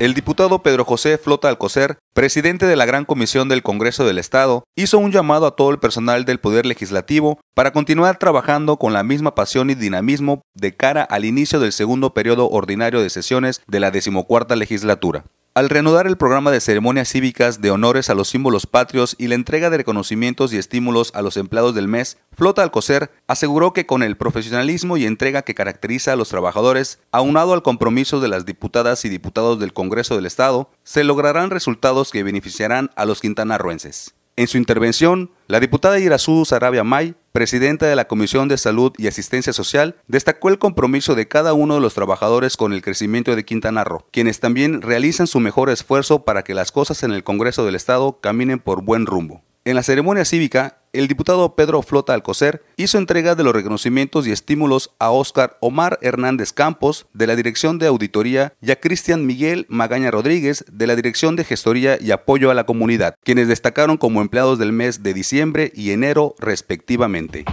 El diputado Pedro José Flota Alcocer, presidente de la Gran Comisión del Congreso del Estado, hizo un llamado a todo el personal del Poder Legislativo para continuar trabajando con la misma pasión y dinamismo de cara al inicio del segundo periodo ordinario de sesiones de la decimocuarta legislatura. Al reanudar el programa de ceremonias cívicas de honores a los símbolos patrios y la entrega de reconocimientos y estímulos a los empleados del mes, Flota Alcocer aseguró que con el profesionalismo y entrega que caracteriza a los trabajadores, aunado al compromiso de las diputadas y diputados del Congreso del Estado, se lograrán resultados que beneficiarán a los quintanarruenses. En su intervención, la diputada Irazu Sarabia May, presidenta de la Comisión de Salud y Asistencia Social, destacó el compromiso de cada uno de los trabajadores con el crecimiento de Quintana Roo, quienes también realizan su mejor esfuerzo para que las cosas en el Congreso del Estado caminen por buen rumbo. En la ceremonia cívica, el diputado Pedro Flota Alcocer hizo entrega de los reconocimientos y estímulos a Óscar Omar Hernández Campos de la Dirección de Auditoría y a Cristian Miguel Magaña Rodríguez de la Dirección de Gestoría y Apoyo a la Comunidad, quienes destacaron como empleados del mes de diciembre y enero respectivamente.